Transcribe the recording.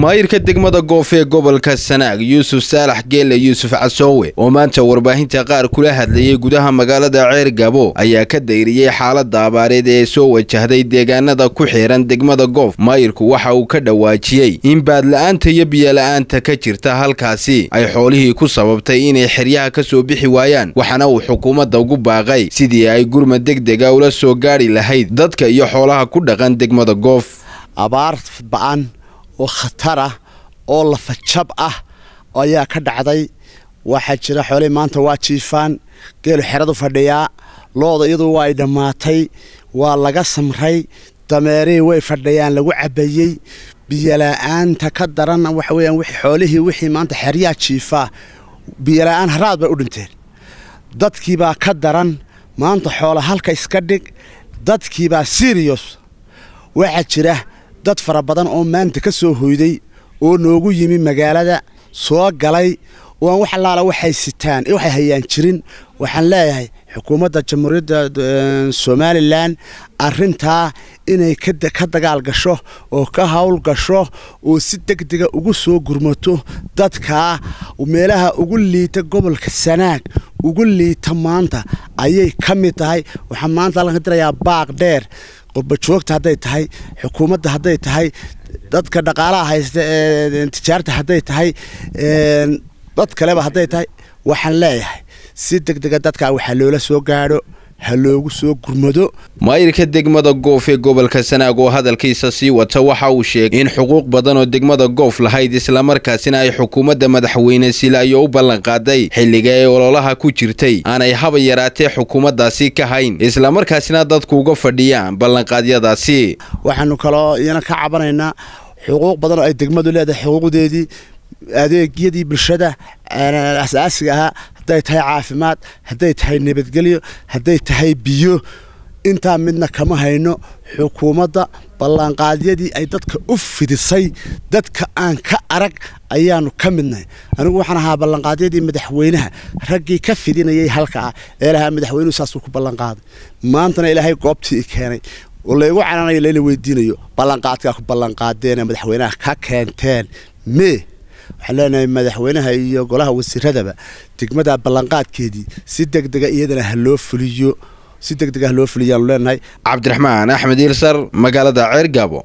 maayirka degmada goof ee gobolka sanaag yuusuf saalax geelle yuusuf casoowe oo maanta warbaahinta qaar kula hadlayay gudaha magaalada ceer gabo ayaa ka dayriyey xaaladda abaareed ee soo wajahday deegaanada ku xiiran degmada goof maayirku waxa uu ka dhawaajiyey in baadla-aanta iyo biyola'aanta ka jirta halkaasi ay xoolihii ku sababtay inay xeryaha ka soo bixi waayaan waxaana uu xukuumadda ugu baaqay sidii ay gurmad dega ula soo gaari lahayd dadka iyo xoolaha ku dhaqan degmada goof abaar ba oo khatar ah oo lafajab ah ayaa ka dhacday waxaa jira xoolihii maanta waa jiifaan geelu xeradu fadhiyaa looda iyadu waa ay dhammaatay waa laga samray dameerihii way fadhiyaan lagu cabayey biyola'aanta ka daran waxa weeyaan xoolihii wixii maanta xeryaa jiifaa biyola'aan haraad bay u dhinteen dadkiibaa ka daran maanta xoola halka iska dhig dadkiibaa siriyos waxaa jira dad fara badan oo maanta ka soo hoyday oo noogu yimi magaalada soo galay oan wax allaala waxay sitaan waxay hayaan jirin waxaan leeyahay xukuumadda jamhuuriyadda somalilan arrintaa inay ka dagaal gasho oo ka howl gasho oo si deg dega ah ugu soo gurmato dadkaa meelaha ugu liita gobolka sanaag ugu liita maanta ayay ka mid tahay waxaan maanta halkan dirayaa baaq dheer qurbajoogta hadday tahay xukuumadda hadday tahay dadka dhaqaalaha haysta ee tijaarta hadday tahay dad kaleba hadday tahay waxaan leeyahay si deg dega dadkaa waxaa loola soo gaadho ha loogu soo gurmado maayirka degmada goof ee gobolka sanaag oo hadalkiisa sii wata waxa uu sheegay in xuquuq badan oo degmada goof lahayd islamarkaasina ay xukuumadda madaxweyne silaayo u ballanqaaday xilliga ay ololaha ku jirtay aanay haba yaraatee xukuumaddaasi ka hayn islamarkaasina dadku uga fadhiyaan ballanqaadyadaasi waxaanu kaloo iyana ka cabanaynaa xuquuq badan oo ay degmadu leedahay xuquuqdeedii adeegyadii bulshada asaasiga ahaa hadday tahay caafimaad hadday tahay nabadgelyo hadday tahay biyo intaa midna kama hayno xukuumadda ballanqaadyadii ay dadka u fidisay dadka aan ka arag ayaanu ka midnahay anigu waxaan ahaa ballanqaadyadii madaxweynaha raggii ka fidinayay halka ah ee lahaa madaxweynuhu saasuu ku ballanqaaday maantana ilaahay goobtii i keenay oo laygu cananayo layla weydiinayo ballanqaadkaa ku ballanqaadeene madaxweynaha ka keenteen mee waxaan leenahay madaxweynaha iyo golaha wasiiradaba degmada ballanqaadkeedii si degdega iyadana ha loo fuliyo si deg dega ha loo fuliyo leenahay cabdiraxmaan axmed iilsar magaalada ceergaabo